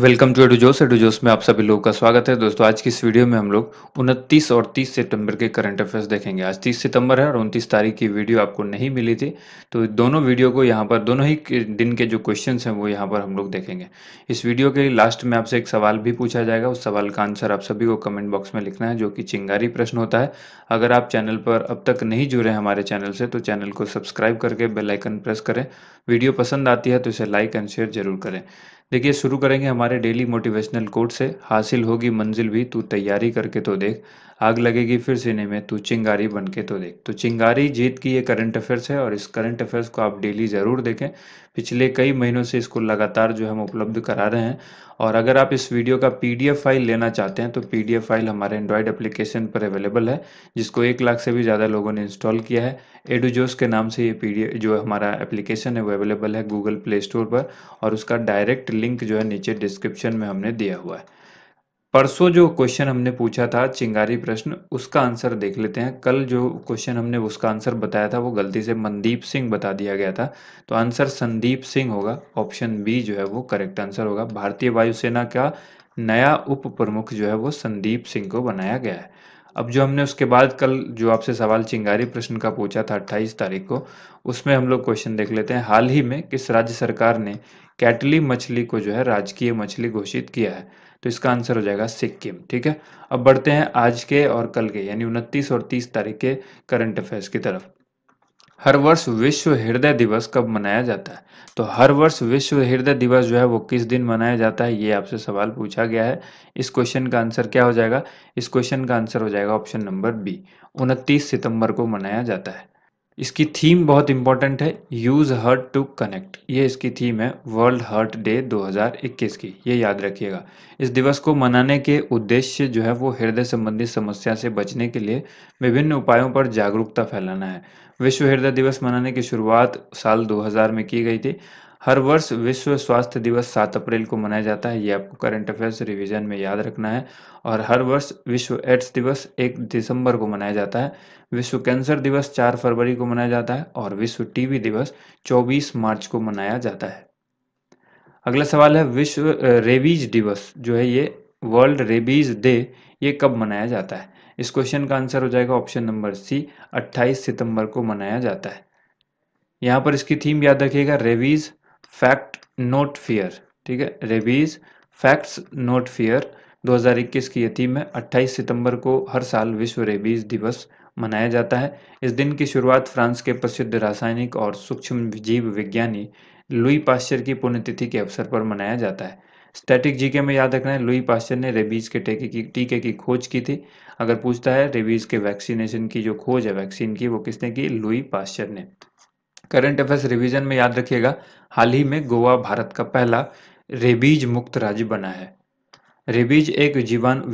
welcome to एडुजोस एडुजोस में आप सभी लोगों का स्वागत है दोस्तों आज की इस वीडियो में हम लोग उनतीस और 30 सितंबर के करंट अफेयर्स देखेंगे आज 30 सितंबर है और 29 तारीख की वीडियो आपको नहीं मिली थी तो दोनों वीडियो को यहाँ पर दोनों ही दिन के जो क्वेश्चन हैं वो यहाँ पर हम लोग देखेंगे इस वीडियो के लास्ट में आपसे एक सवाल भी पूछा जाएगा उस सवाल का आंसर आप सभी को कमेंट बॉक्स में लिखना है जो कि चिंगारी प्रश्न होता है अगर आप चैनल पर अब तक नहीं जुड़े हमारे चैनल से तो चैनल को सब्सक्राइब करके बेलाइकन प्रेस करें वीडियो पसंद आती है तो इसे लाइक एंड शेयर जरूर करें देखिए शुरू करेंगे हम हमारे डेली मोटिवेशनल कोट से हासिल होगी मंजिल भी तू तैयारी करके तो देख आग लगेगी फिर सीने में तू चिंगारी बन के तो देख तो चिंगारी जीत की ये करंट अफेयर्स है और इस करंट अफेयर्स को आप डेली ज़रूर देखें पिछले कई महीनों से इसको लगातार जो हम उपलब्ध करा रहे हैं और अगर आप इस वीडियो का पी फाइल लेना चाहते हैं तो पी फाइल हमारे एंड्रॉयड एप्लीकेशन पर अवेलेबल है जिसको एक लाख से भी ज़्यादा लोगों ने इंस्टॉल किया है एडुजोस के नाम से ये पी जो हमारा एप्लीकेशन है वो अवेलेबल है गूगल प्ले स्टोर पर और उसका डायरेक्ट लिंक जो है नीचे डिस्क्रिप्शन में हमने दिया हुआ है परसों जो क्वेश्चन हमने पूछा था चिंगारी प्रश्न उसका आंसर देख लेते हैं कल जो क्वेश्चन हमने उसका आंसर बताया था वो गलती से मनदीप सिंह बता दिया गया था तो आंसर संदीप सिंह होगा ऑप्शन बी जो है वो करेक्ट आंसर होगा भारतीय वायुसेना का नया उप प्रमुख जो है वो संदीप सिंह को बनाया गया है अब जो हमने उसके बाद कल जो आपसे सवाल चिंगारी प्रश्न का पूछा था अट्ठाईस तारीख को उसमें हम लोग क्वेश्चन देख लेते हैं हाल ही में किस राज्य सरकार ने कैटली मछली को जो है राजकीय मछली घोषित किया है तो इसका आंसर हो जाएगा सिक्किम ठीक है अब बढ़ते हैं आज के और कल के यानी उनतीस और तीस तारीख के करंट अफेयर्स की तरफ हर वर्ष विश्व हृदय दिवस कब मनाया जाता है तो हर वर्ष विश्व हृदय दिवस जो है वो किस दिन मनाया जाता है ये आपसे सवाल पूछा गया है इस क्वेश्चन का आंसर क्या हो जाएगा इस क्वेश्चन का आंसर हो जाएगा ऑप्शन नंबर बी उनतीस सितंबर को मनाया जाता है इसकी थीम बहुत इंपॉर्टेंट है यूज हर्ट टू कनेक्ट ये इसकी थीम है वर्ल्ड हर्ट डे 2021 की ये याद रखिएगा इस दिवस को मनाने के उद्देश्य जो है वो हृदय संबंधी समस्या से बचने के लिए विभिन्न उपायों पर जागरूकता फैलाना है विश्व हृदय दिवस मनाने की शुरुआत साल 2000 में की गई थी हर वर्ष विश्व स्वास्थ्य दिवस सात अप्रैल को मनाया जाता है ये आपको करंट अफेयर्स रिवीजन में याद रखना है और हर वर्ष विश्व एड्स दिवस एक दिसंबर को मनाया जाता है विश्व कैंसर दिवस चार फरवरी को मनाया जाता है और विश्व टीबी दिवस चौबीस मार्च को मनाया जाता है अगला सवाल है विश्व रेबीज दिवस जो है ये वर्ल्ड रेबीज डे ये कब मनाया जाता है इस क्वेश्चन का आंसर हो जाएगा ऑप्शन नंबर सी 28 सितंबर को मनाया जाता है यहाँ पर इसकी थीम याद रखिएगा रेवीज फैक्ट नोट फियर ठीक है रेवीज फैक्ट्स नोट फियर 2021 की यह थीम है 28 सितंबर को हर साल विश्व रेवीज दिवस मनाया जाता है इस दिन की शुरुआत फ्रांस के प्रसिद्ध रासायनिक और सूक्ष्म जीव विज्ञानी लुई पाश्चर की पुण्यतिथि के अवसर पर मनाया जाता है स्टैटिक जीके में याद रखना है लुई पाश्चर ने रेबीज के टीके की टीके की खोज की थी अगर पूछता है रेबीज के वैक्सीनेशन की जो खोज है वैक्सीन की वो किसने की लुई पाश्चर ने करंट अफेयर्स रिवीजन में याद रखिएगा हाल ही में गोवा भारत का पहला रेबीज मुक्त राज्य बना है रेबीज एक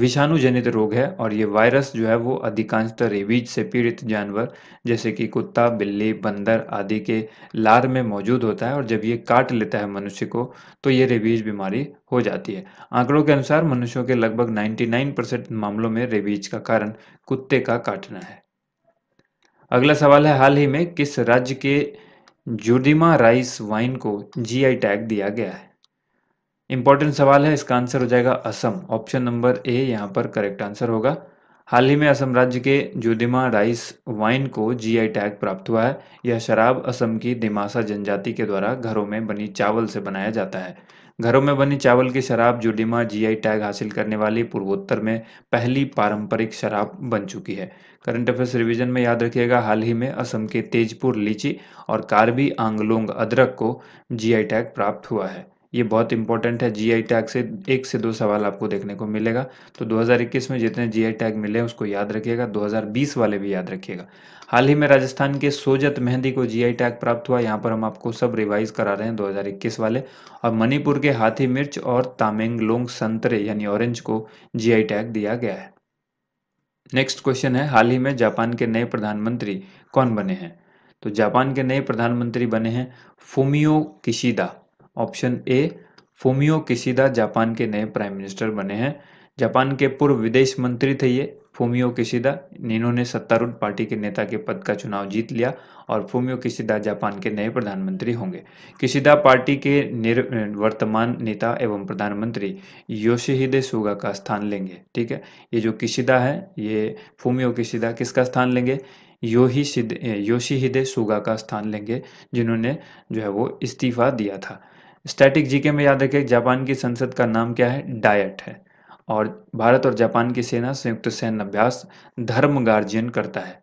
विषाणु जनित रोग है और ये वायरस जो है वो अधिकांशतः रेबीज से पीड़ित जानवर जैसे कि कुत्ता बिल्ली बंदर आदि के लार में मौजूद होता है और जब ये काट लेता है मनुष्य को तो ये रेबीज बीमारी हो जाती है आंकड़ों के अनुसार मनुष्यों के लगभग 99 परसेंट मामलों में रेबीज का कारण कुत्ते का काटना है अगला सवाल है हाल ही में किस राज्य के जुडिमा राइस वाइन को जी टैग दिया गया है इंपॉर्टेंट सवाल है इसका आंसर हो जाएगा असम ऑप्शन नंबर ए यहाँ पर करेक्ट आंसर होगा हाल ही में असम राज्य के जुदिमा राइस वाइन को जीआई टैग प्राप्त हुआ है यह शराब असम की दिमासा जनजाति के द्वारा घरों में बनी चावल से बनाया जाता है घरों में बनी चावल की शराब जुडिमा जीआई टैग हासिल करने वाली पूर्वोत्तर में पहली पारंपरिक शराब बन चुकी है करंट अफेयर्स रिवीजन में याद रखिएगा हाल ही में असम के तेजपुर लीची और कार्बी आंगलोंग अदरक को जीआई टैग प्राप्त हुआ है ये बहुत इंपॉर्टेंट है जीआई टैग से एक से दो सवाल आपको देखने को मिलेगा तो 2021 में जितने जीआई टैग मिले उसको याद रखिएगा 2020 वाले भी याद रखिएगा हाल ही में राजस्थान के सोजत मेहंदी को जीआई टैग प्राप्त हुआ यहाँ पर हम आपको सब रिवाइज करा रहे हैं 2021 वाले और मणिपुर के हाथी मिर्च और तामेंगलोंग संतरे यानी ऑरेंज को जी टैग दिया गया है नेक्स्ट क्वेश्चन है हाल ही में जापान के नए प्रधानमंत्री कौन बने हैं तो जापान के नए प्रधानमंत्री बने हैं Fumio Kishida option A Fumio Kishida Japan के नए प्राइम मिनिस्टर बने हैं जापान के पूर्व विदेश मंत्री थे ये फोमियो किशिदा इन्होंने सत्तारूढ़ पार्टी के नेता के पद का चुनाव जीत लिया और फोमियो किशिदा जापान के नए प्रधानमंत्री होंगे किशिदा पार्टी के निर वर्तमान नेता एवं प्रधानमंत्री योशिहिदे सुगा का स्थान लेंगे ठीक है ये जो किशिदा है ये फोमियो किशिदा किसका स्थान लेंगे योही योशिहिदे सुगा का स्थान लेंगे जिन्होंने जो है वो इस्तीफा दिया था स्टैटिक जीके में याद रखें जापान की संसद का नाम क्या है डायट है और भारत और जापान की सेना संयुक्त सैन्य अभ्यास धर्म गार्जियन करता है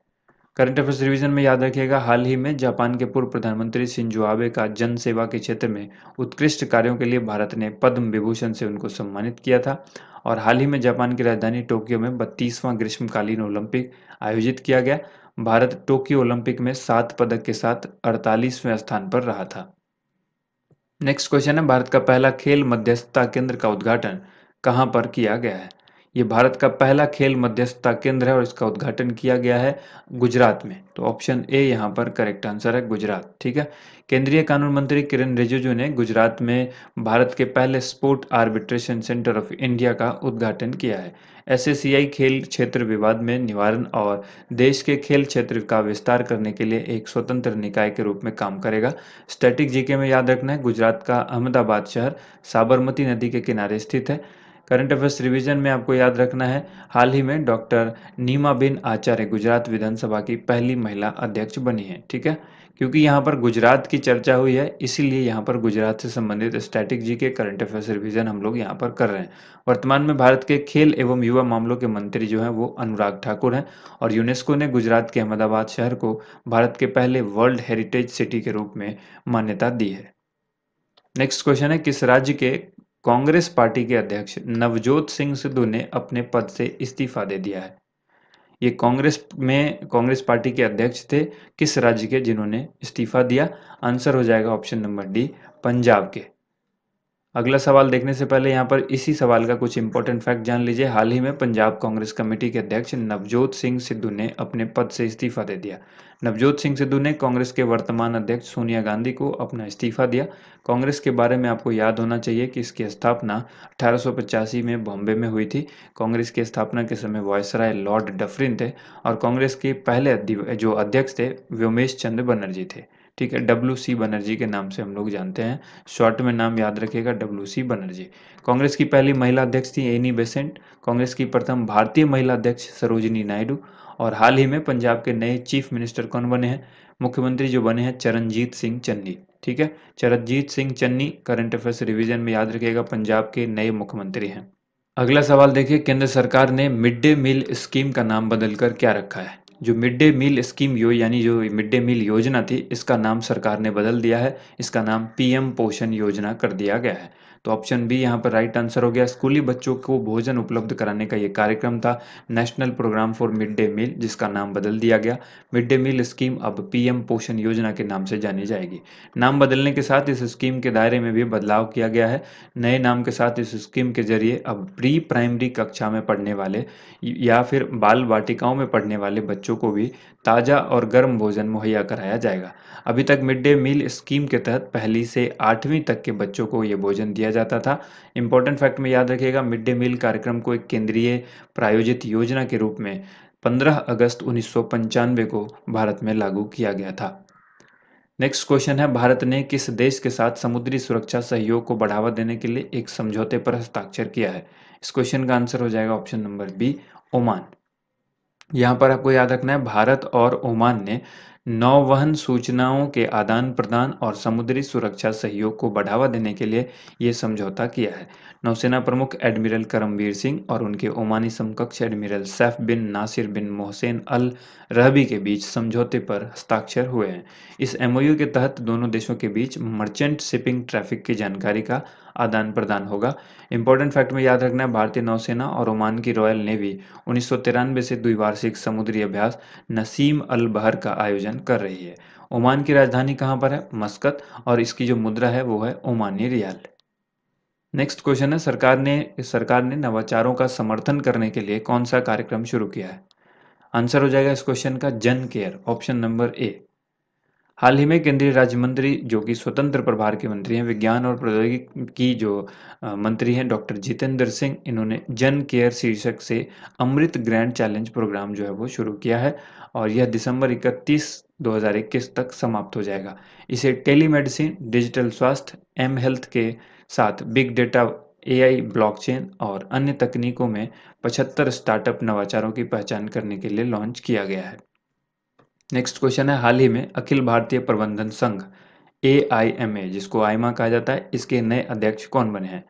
करंट अफेयर्स रिवीजन में याद रखिएगा हाल ही में जापान के पूर्व प्रधानमंत्री शिंजो आबे का जन सेवा के क्षेत्र में उत्कृष्ट कार्यों के लिए भारत ने पद्म विभूषण से उनको सम्मानित किया था और हाल ही में जापान की राजधानी टोक्यो में बत्तीसवां ग्रीष्मकालीन ओलंपिक आयोजित किया गया भारत टोक्यो ओलंपिक में सात पदक के साथ अड़तालीसवें स्थान पर रहा था नेक्स्ट क्वेश्चन है भारत का पहला खेल मध्यस्थता केंद्र का उद्घाटन कहां पर किया गया है ये भारत का पहला खेल मध्यस्थता केंद्र है और इसका उद्घाटन किया गया है गुजरात में तो ऑप्शन ए यहाँ पर करेक्ट आंसर है गुजरात ठीक है केंद्रीय कानून मंत्री किरण रिजिजू ने गुजरात में भारत के पहले sport arbitration centre of India का उद्घाटन किया है एसएसीआई खेल क्षेत्र विवाद में निवारण और देश के खेल क्षेत्र का विस्तार करने के लिए एक स्वतंत्र निकाय के रूप में काम करेगा स्टैटिक जीके में याद रखना है गुजरात का अहमदाबाद शहर साबरमती नदी के किनारे स्थित है करंट अफेयर्स रिवीजन में आपको याद रखना है हाल ही में डॉक्टर नीमा बिन आचार्य गुजरात विधानसभा की पहली महिला अध्यक्ष बनी है ठीक है क्योंकि यहाँ पर गुजरात की चर्चा हुई है इसीलिए यहाँ पर गुजरात से संबंधित स्टैटिक जी के करंट अफेयर्स रिवीजन हम लोग यहाँ पर कर रहे हैं वर्तमान में भारत के खेल एवं युवा मामलों के मंत्री जो हैं वो अनुराग ठाकुर हैं और यूनेस्को ने गुजरात के अहमदाबाद शहर को भारत के पहले वर्ल्ड हेरिटेज सिटी के रूप में मान्यता दी है नेक्स्ट क्वेश्चन है किस राज्य के कांग्रेस पार्टी के अध्यक्ष नवजोत सिंह सिद्धू ने अपने पद से इस्तीफा दे दिया है ये कांग्रेस में कांग्रेस पार्टी के अध्यक्ष थे किस राज्य के जिन्होंने इस्तीफा दिया आंसर हो जाएगा ऑप्शन नंबर डी पंजाब के अगला सवाल देखने से पहले यहाँ पर इसी सवाल का कुछ इंपॉर्टेंट फैक्ट जान लीजिए हाल ही में पंजाब कांग्रेस कमेटी के अध्यक्ष नवजोत सिंह सिद्धू ने अपने पद से इस्तीफा दे दिया नवजोत सिंह सिद्धू ने कांग्रेस के वर्तमान अध्यक्ष सोनिया गांधी को अपना इस्तीफा दिया कांग्रेस के बारे में आपको याद होना चाहिए कि इसकी स्थापना अठारह में बॉम्बे में हुई थी कांग्रेस की स्थापना के समय वॉयसराय लॉर्ड डफरिन थे और कांग्रेस के पहले जो अध्यक्ष थे व्योमेश चंद्र बनर्जी थे ठीक है डब्ल्यू सी बनर्जी के नाम से हम लोग जानते हैं शॉर्ट में नाम याद रखिएगा डब्ल्यू सी बनर्जी कांग्रेस की पहली महिला अध्यक्ष थी एनी बेसेंट कांग्रेस की प्रथम भारतीय महिला अध्यक्ष सरोजिनी नायडू और हाल ही में पंजाब के नए चीफ मिनिस्टर कौन बने हैं मुख्यमंत्री जो बने हैं चरणजीत सिंह चन्नी ठीक है Charanjit Singh Channi current affairs revision में याद रखिएगा पंजाब के नए मुख्यमंत्री हैं अगला सवाल देखिए केंद्र सरकार ने मिड डे मील स्कीम का नाम बदलकर क्या रखा है जो मिड डे मील स्कीम यो यानी जो मिड डे मील योजना थी इसका नाम सरकार ने बदल दिया है इसका नाम पीएम पोषण योजना कर दिया गया है तो ऑप्शन बी यहाँ पर राइट आंसर हो गया स्कूली बच्चों को भोजन उपलब्ध कराने का ये कार्यक्रम था national programme for mid day meal जिसका नाम बदल दिया गया मिड डे मील स्कीम अब पीएम पोषण योजना के नाम से जानी जाएगी नाम बदलने के साथ इस स्कीम के दायरे में भी बदलाव किया गया है नए नाम के साथ इस स्कीम के जरिए अब प्री प्राइमरी कक्षा में पढ़ने वाले या फिर बाल वाटिकाओं में पढ़ने वाले बच्चों बच्चों को भी ताज़ा और गर्म भोजन मुहैया कराया जाएगा अभी तक मिड डे मील स्कीम के तहत पहली से आठवीं तक के बच्चों को ये भोजन दिया जाता था इंपॉर्टेंट फैक्ट में याद रखिएगा मिड डे मील कार्यक्रम को एक केंद्रीय प्रायोजित योजना के रूप में 15 अगस्त उन्नीस को भारत में लागू किया गया था नेक्स्ट क्वेश्चन है भारत ने किस देश के साथ समुद्री सुरक्षा सहयोग को बढ़ावा देने के लिए एक समझौते पर हस्ताक्षर किया है इस क्वेश्चन का आंसर हो जाएगा ऑप्शन नंबर बी ओमान यहाँ पर आपको याद रखना है भारत और ओमान ने नौवहन सूचनाओं के आदान प्रदान और समुद्री सुरक्षा सहयोग को बढ़ावा देने के लिए यह समझौता किया है नौसेना प्रमुख एडमिरल करमवीर सिंह और उनके ओमानी समकक्ष admiral Saif bin Nasser bin Mohsen Al Rahbi के बीच समझौते पर हस्ताक्षर हुए हैं इस एमओयू के तहत दोनों देशों के बीच मर्चेंट शिपिंग ट्रैफिक की जानकारी का आदान प्रदान होगा इंपॉर्टेंट फैक्ट में याद रखना भारतीय नौसेना और ओमान की रॉयल नेवी उन्नीस से द्विवार्षिक समुद्री अभ्यास नसीम अल बहर का आयोजन धारण कर रही है ओमान की राजधानी कहां पर है मस्कत और इसकी जो मुद्रा है वो है ओमानी रियाल नेक्स्ट क्वेश्चन है सरकार ने सरकार ने नवाचारों का समर्थन करने के लिए कौन सा कार्यक्रम शुरू किया है आंसर हो जाएगा इस क्वेश्चन का Jan care option number A हाल ही में केंद्रीय राज्य मंत्री जो कि स्वतंत्र प्रभार के मंत्री हैं विज्ञान और प्रौद्योगिकी की जो मंत्री हैं डॉक्टर जितेंद्र सिंह इन्होंने जन केयर शीर्षक से अमृत ग्रैंड चैलेंज प्रोग्राम जो है वो शुरू किया है और यह दिसंबर 31 2021 तक समाप्त हो जाएगा इसे टेलीमेडिसिन डिजिटल स्वास्थ्य एम हेल्थ के साथ बिग डेटा एआई, ब्लॉकचेन और अन्य तकनीकों में 75 स्टार्टअप नवाचारों की पहचान करने के लिए लॉन्च किया गया है नेक्स्ट क्वेश्चन है हाल ही में अखिल भारतीय प्रबंधन संघ ए जिसको आईमा कहा जाता है इसके नए अध्यक्ष कौन बने हैं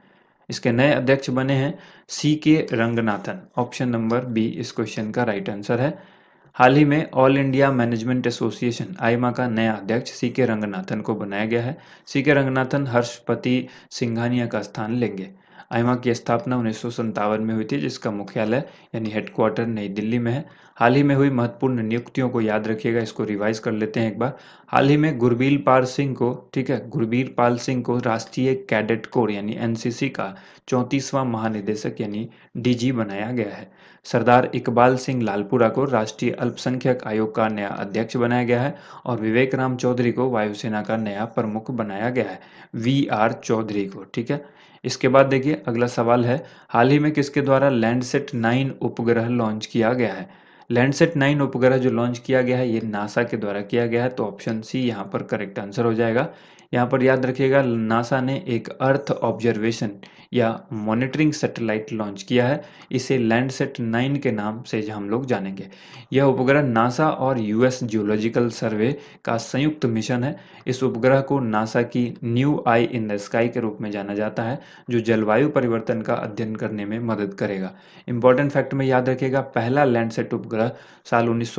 इसके नए अध्यक्ष बने हैं C K Ranganathan option number B इस क्वेश्चन का राइट आंसर है हाल ही में All India Management Association AIMA का नया अध्यक्ष सी के रंगनाथन को बनाया गया है सी के रंगनाथन हर्षपति सिंघानिया का स्थान लेंगे आईमा की स्थापना उन्नीस में हुई थी जिसका मुख्यालय यानी हेडक्वार्टर नई दिल्ली में है हाल ही में हुई महत्वपूर्ण नियुक्तियों को याद रखिएगा इसको रिवाइज कर लेते हैं एक बार हाल ही में गुरबीर पाल सिंह को ठीक है गुरबीर पाल सिंह को राष्ट्रीय कैडेट कोर यानी एनसीसी का चौंतीसवां महानिदेशक यानी डीजी बनाया गया है सरदार इकबाल सिंह लालपुरा को राष्ट्रीय अल्पसंख्यक आयोग का नया अध्यक्ष बनाया गया है और विवेक राम चौधरी को वायुसेना का नया प्रमुख बनाया गया है वी आर चौधरी को ठीक है इसके बाद देखिए अगला सवाल है हाल ही में किसके द्वारा लैंडसेट नाइन उपग्रह लॉन्च किया गया है लैंडसेट नाइन उपग्रह जो लॉन्च किया गया है ये नासा के द्वारा किया गया है तो ऑप्शन सी यहाँ पर करेक्ट आंसर हो जाएगा यहाँ पर याद रखिएगा नासा ने एक अर्थ ऑब्जर्वेशन या मॉनिटरिंग सैटेलाइट लॉन्च किया है इसे लैंडसेट 9 के नाम से हम लोग जानेंगे यह उपग्रह नासा और यूएस जियोलॉजिकल सर्वे का संयुक्त मिशन है इस उपग्रह को नासा की new eye in the sky के रूप में जाना जाता है जो जलवायु परिवर्तन का अध्ययन करने में मदद करेगा इंपॉर्टेंट फैक्ट में याद रखेगा पहला लैंडसेट उपग्रह साल उन्नीस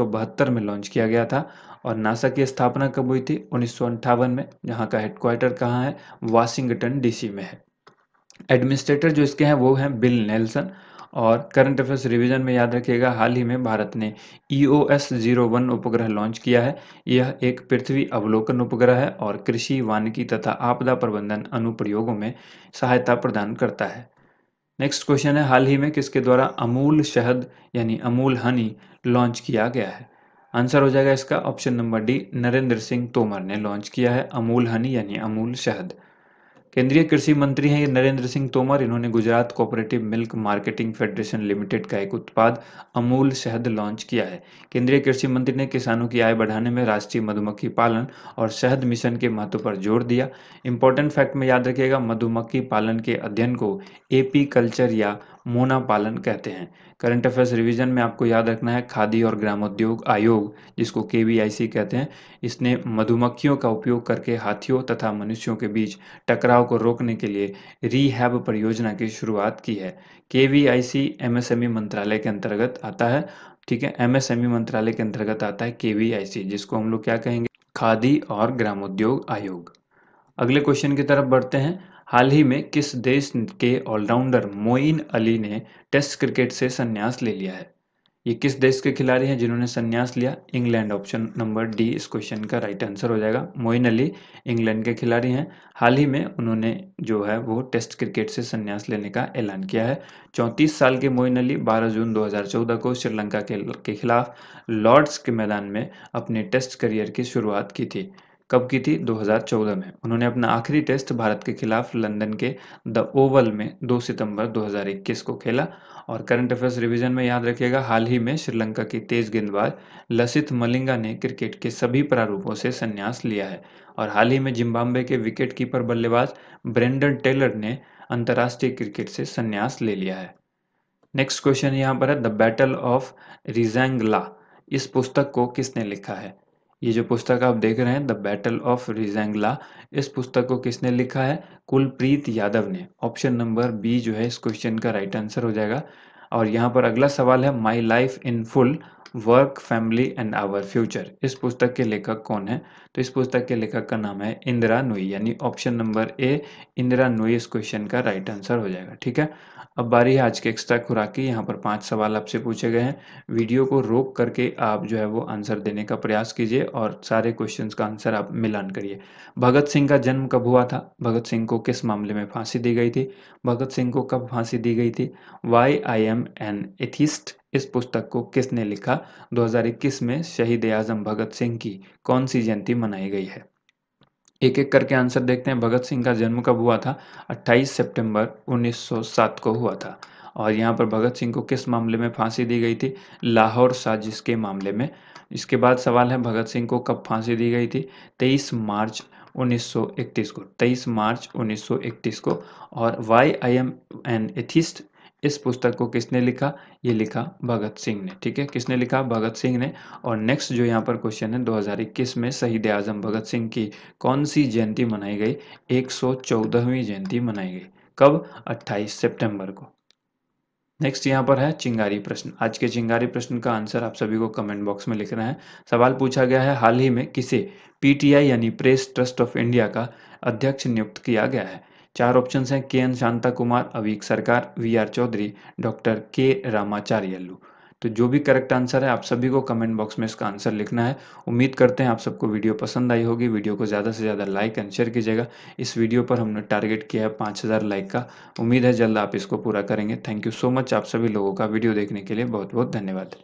में लॉन्च किया गया था और नासा की स्थापना कब हुई थी उन्नीस में जहाँ का हेडक्वार्टर कहाँ है वाशिंगटन डीसी में है एडमिनिस्ट्रेटर जो इसके हैं वो हैं बिल नेल्सन और करंट अफेयर्स रिवीजन में याद रखिएगा हाल ही में भारत ने E O S zero one उपग्रह लॉन्च किया है यह एक पृथ्वी अवलोकन उपग्रह है और कृषि वानिकी तथा आपदा प्रबंधन अनुप्रयोगों में सहायता प्रदान करता है नेक्स्ट क्वेश्चन है हाल ही में किसके द्वारा अमूल शहद यानी अमूल हनी लॉन्च किया गया है आंसर हो जाएगा इसका option number D Narendra Singh Tomar ने लॉन्च किया है अमूल हनी यानी अमूल शहद केंद्रीय कृषि मंत्री हैं नरेंद्र सिंह तोमर इन्होंने Gujarat cooperative milk marketing federation limited का एक उत्पाद अमूल शहद लॉन्च किया है केंद्रीय कृषि मंत्री ने किसानों की आय बढ़ाने में राष्ट्रीय मधुमक्खी पालन और शहद मिशन के महत्व पर जोर दिया इंपॉर्टेंट फैक्ट में याद रखिएगा मधुमक्खी पालन के अध्ययन को एपी कल्चर या मोना पालन कहते हैं करंट अफेयर्स रिवीजन में आपको याद रखना है खादी और ग्रामोद्योग आयोग जिसको के कहते हैं इसने मधुमक्खियों का उपयोग करके हाथियों तथा मनुष्यों के बीच टकराव को रोकने के लिए रीहैब परियोजना की शुरुआत की है के वी एमएसएमई मंत्रालय के अंतर्गत आता है ठीक है एमएसएमई e मंत्रालय के अंतर्गत आता है के जिसको हम लोग क्या कहेंगे खादी और ग्रामोद्योग आयोग अगले क्वेश्चन की तरफ बढ़ते हैं हाल ही में किस देश के ऑलराउंडर मोइन अली ने टेस्ट क्रिकेट से संन्यास ले लिया है ये किस देश के खिलाड़ी हैं जिन्होंने संन्यास लिया इंग्लैंड ऑप्शन नंबर डी इस क्वेश्चन का राइट आंसर हो जाएगा मोइन अली इंग्लैंड के खिलाड़ी हैं हाल ही में उन्होंने जो है वो टेस्ट क्रिकेट से संन्यास लेने का ऐलान किया है चौंतीस साल के मोइन अली 12 जून 2014 को श्रीलंका के, के खिलाफ लॉर्ड्स के मैदान में अपने टेस्ट करियर की शुरुआत की थी कब की थी 2014 में उन्होंने अपना आखिरी टेस्ट भारत के खिलाफ लंदन के द ओवल में 2 सितंबर 2021 को खेला और करंट अफेयर्स रिवीजन में याद रखिएगा हाल ही में श्रीलंका के तेज गेंदबाज लसित मलिंगा ने क्रिकेट के सभी प्रारूपों से संन्यास लिया है और हाल ही में जिम्बाब्वे के विकेट कीपर बल्लेबाज ब्रेंडन टेलर ने अंतर्राष्ट्रीय क्रिकेट से संन्यास ले लिया है नेक्स्ट क्वेश्चन यहाँ पर है द बैटल ऑफ रिजेंगला इस पुस्तक को किसने लिखा है ये जो पुस्तक आप देख रहे हैं द बैटल ऑफ रिजेंगला इस पुस्तक को किसने लिखा है कुलप्रीत यादव ने ऑप्शन नंबर बी जो है इस क्वेश्चन का राइट आंसर हो जाएगा और यहाँ पर अगला सवाल है my life in full work family and our future इस पुस्तक के लेखक कौन है तो इस पुस्तक के लेखक का नाम है इंदिरा नुई यानी option number A Indra Nooyi इस क्वेश्चन का राइट आंसर हो जाएगा ठीक है अब बारी है आज के एक्स्ट्रा खुराक की यहाँ पर पांच सवाल आपसे पूछे गए हैं वीडियो को रोक करके आप जो है वो आंसर देने का प्रयास कीजिए और सारे क्वेश्चंस का आंसर आप मिलान करिए भगत सिंह का जन्म कब हुआ था भगत सिंह को किस मामले में फांसी दी गई थी भगत सिंह को कब फांसी दी गई थी why I am am an atheist इस पुस्तक को किसने लिखा 2021 में शहीद आजम भगत सिंह की कौन सी जयंती मनाई गई है एक एक करके आंसर देखते हैं भगत सिंह का जन्म कब हुआ था 28 सितंबर 1907 को हुआ था और यहाँ पर भगत सिंह को किस मामले में फांसी दी गई थी लाहौर साजिश के मामले में इसके बाद सवाल है भगत सिंह को कब फांसी दी गई थी 23 मार्च 1931 को 23 मार्च 1931 को और why I am an atheist इस पुस्तक को किसने लिखा ये लिखा भगत सिंह ने ठीक है किसने लिखा भगत सिंह ने और नेक्स्ट जो यहाँ पर क्वेश्चन है 2021 में शहीद आजम भगत सिंह की कौन सी जयंती मनाई गई 114वीं जयंती मनाई गई कब 28 सितंबर को नेक्स्ट यहाँ पर है चिंगारी प्रश्न आज के चिंगारी प्रश्न का आंसर आप सभी को कमेंट बॉक्स में लिखना है सवाल पूछा गया है हाल ही में किसे पीटीआई यानी प्रेस ट्रस्ट ऑफ इंडिया का अध्यक्ष नियुक्त किया गया है चार ऑप्शन हैं के एन शांता कुमार अवीक सरकार वी आर चौधरी डॉक्टर के रामाचार्यलू तो जो भी करेक्ट आंसर है आप सभी को कमेंट बॉक्स में इसका आंसर लिखना है उम्मीद करते हैं आप सबको वीडियो पसंद आई होगी वीडियो को ज़्यादा से ज़्यादा लाइक एंड शेयर कीजिएगा इस वीडियो पर हमने टारगेट किया है पाँच हज़ार लाइक का उम्मीद है जल्द आप इसको पूरा करेंगे थैंक यू सो मच आप सभी लोगों का वीडियो देखने के लिए बहुत बहुत धन्यवाद